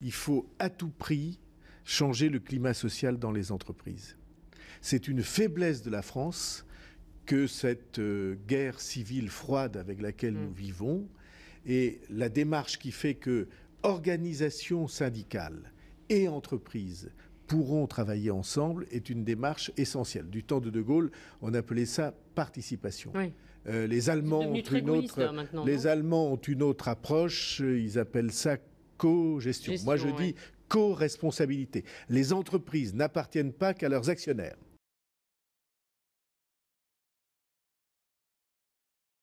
Il faut à tout prix changer le climat social dans les entreprises. C'est une faiblesse de la France que cette euh, guerre civile froide avec laquelle mm. nous vivons et la démarche qui fait que organisations syndicales et entreprises pourront travailler ensemble est une démarche essentielle. Du temps de De Gaulle, on appelait ça participation. Euh, les Allemands ont une autre, hein, les Allemands ont une autre approche. Ils appellent ça co-gestion. Moi, je dis co-responsabilité. Les entreprises n'appartiennent pas qu'à leurs actionnaires.